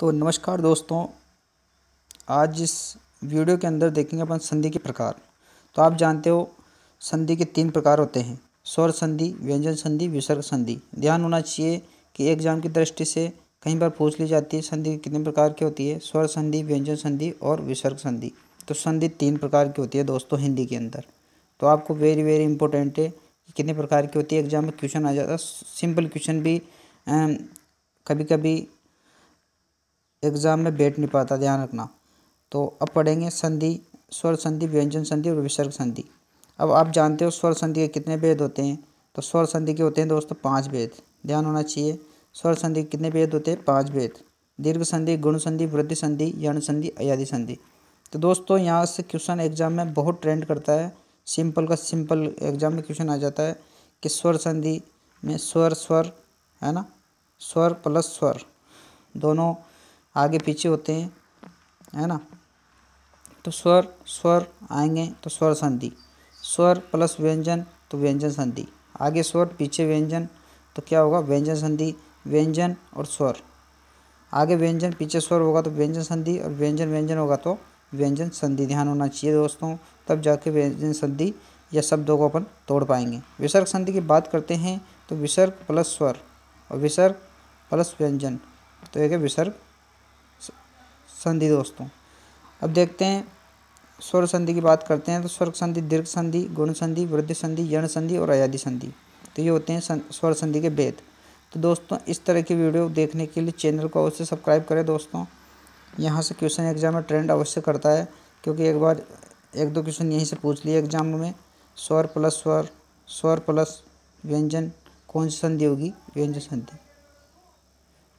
तो नमस्कार दोस्तों आज इस वीडियो के अंदर देखेंगे अपन संधि के प्रकार तो आप जानते हो संधि के तीन प्रकार होते हैं स्वर संधि व्यंजन संधि विसर्ग संधि ध्यान होना चाहिए कि एग्जाम की दृष्टि से कहीं बार पूछ ली जाती है संधि कितने प्रकार की होती है स्वर संधि व्यंजन संधि और विसर्ग संधि तो संधि तीन प्रकार की होती है दोस्तों हिंदी के अंदर तो आपको वेरी वेरी इंपॉर्टेंट है कि कितने प्रकार की होती है एग्जाम में क्वेश्चन आ जाता है सिंपल क्वेश्चन भी कभी कभी एग्ज़ाम में बैठ नहीं पाता ध्यान रखना तो अब पढ़ेंगे संधि स्वर संधि व्यंजन संधि और विसर्ग संधि अब आप जानते हो स्वर संधि के कितने भेद होते हैं तो स्वर संधि के होते हैं दोस्तों पाँच भेद ध्यान होना चाहिए स्वर संधि के कितने भेद होते हैं पाँच भेद दीर्घ संधि गुण संधि वृद्धि संधि यण संधि अयाधि संधि तो दोस्तों यहाँ से क्वेश्चन एग्जाम में बहुत ट्रेंड करता है सिंपल का सिंपल एग्जाम में क्वेश्चन आ जाता है कि स्वर संधि में स्वर स्वर है ना स्वर प्लस स्वर दोनों आगे पीछे होते हैं है ना तो स्वर स्वर आएंगे तो स्वर संधि स्वर प्लस व्यंजन तो व्यंजन संधि आगे स्वर पीछे व्यंजन तो क्या होगा व्यंजन संधि व्यंजन और स्वर आगे व्यंजन पीछे स्वर होगा तो व्यंजन संधि और व्यंजन व्यंजन होगा तो व्यंजन संधि ध्यान होना चाहिए दोस्तों तब जाके व्यंजन संधि या शब्दों को अपन तोड़ पाएंगे विसर्ग संधि की बात करते हैं तो विसर्ग प्लस स्वर और विसर्ग प्लस व्यंजन तो एक विसर्ग संधि दोस्तों अब देखते हैं स्वर संधि की बात करते हैं तो स्वर संधि दीर्घ संधि गुण संधि वृद्धि संधि यण संधि और अयादि संधि तो ये होते हैं स्वर संधि के भेद तो दोस्तों इस तरह की वीडियो देखने के लिए चैनल को अवश्य सब्सक्राइब करें दोस्तों यहाँ से क्वेश्चन एग्जाम में ट्रेंड अवश्य करता है क्योंकि एक बार एक दो क्वेश्चन यहीं से पूछ लिए एग्जाम में स्वर प्लस स्वर स्वर प्लस व्यंजन कौन सी संधि होगी व्यंजन संधि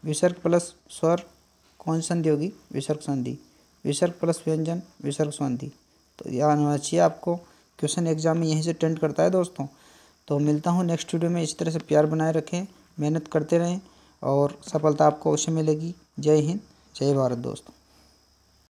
विसर्ग प्लस स्वर कौन सी संधि होगी विसर्ग संधि विसर्ग प्लस व्यंजन विसर्ग संधि तो यह होना चाहिए आपको क्वेश्चन एग्जाम में यहीं से टेंट करता है दोस्तों तो मिलता हूँ नेक्स्ट वीडियो में इस तरह से प्यार बनाए रखें मेहनत करते रहें और सफलता आपको अवश्य मिलेगी जय हिंद जय भारत दोस्तों